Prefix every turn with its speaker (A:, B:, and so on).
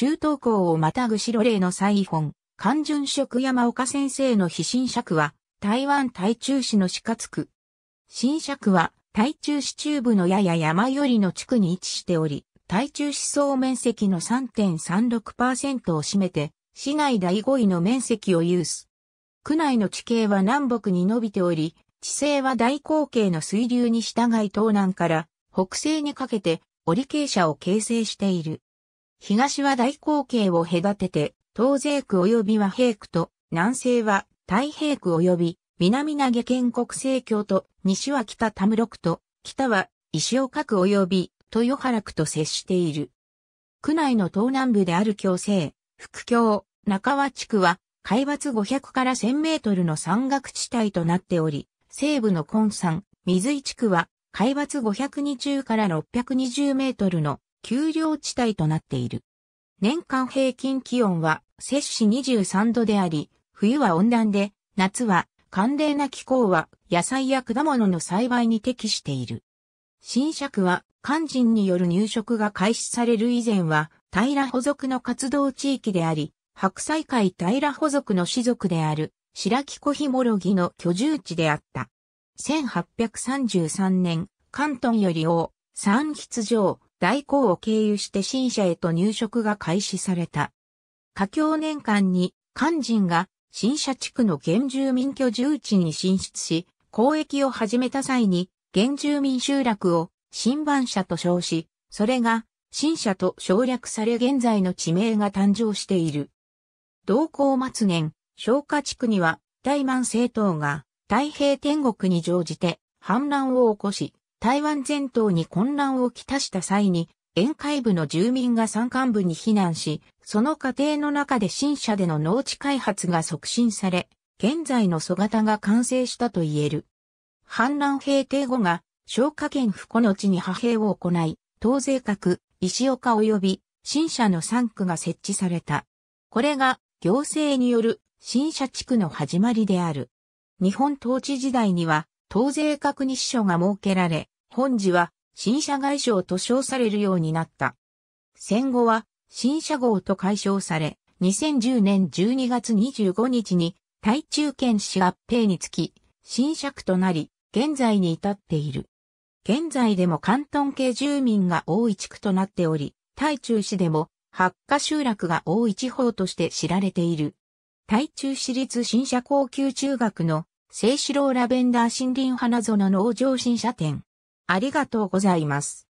A: 中東校をまたぐ白霊の再本、関順職山岡先生の非新尺は、台湾台中市の四角区。新尺は、台中市中部のやや山寄りの地区に位置しており、台中市総面積の3.36%を占めて、市内第5位の面積を有す。区内の地形は南北に伸びており、地勢は大口径の水流に従い東南から北西にかけて折傾斜を形成している。東は大口径を隔てて、東西区及び和平区と、南西は太平区及び南投県国政教と、西は北田室区と、北は石岡区及び豊原区と接している。区内の東南部である京西、福京、中和地区は、海抜500から1000メートルの山岳地帯となっており、西部の根山、水井地区は、海抜520から620メートルの丘陵地帯となっている。年間平均気温は摂氏23度であり、冬は温暖で、夏は寒冷な気候は野菜や果物の栽培に適している。新釈は肝心による入植が開始される以前は平補属の活動地域であり、白菜界平補属の士族である白木小ひもろぎの居住地であった。1833年、関東より王、三筆城、大港を経由して新社へと入植が開始された。華僑年間に肝心が新社地区の原住民居住地に進出し、交易を始めた際に原住民集落を新番社と称し、それが新社と省略され現在の地名が誕生している。同行末年、昭和地区には大満政党が太平天国に乗じて反乱を起こし、台湾全島に混乱をきたした際に、沿海部の住民が山間部に避難し、その過程の中で新社での農地開発が促進され、現在の蘇型が完成したと言える。反乱平定後が、消化県福の地に派兵を行い、東西閣、石岡及び新社の3区が設置された。これが行政による新社地区の始まりである。日本統治時代には、東西閣に支所が設けられ、本寺は新社外省と称されるようになった。戦後は新社号と解消され、2010年12月25日に台中県市合併につき、新社区となり、現在に至っている。現在でも関東系住民が多い地区となっており、台中市でも八火集落が多い地方として知られている。台中市立新社高級中学の聖志郎ラベンダー森林花園農場新社店、ありがとうございます。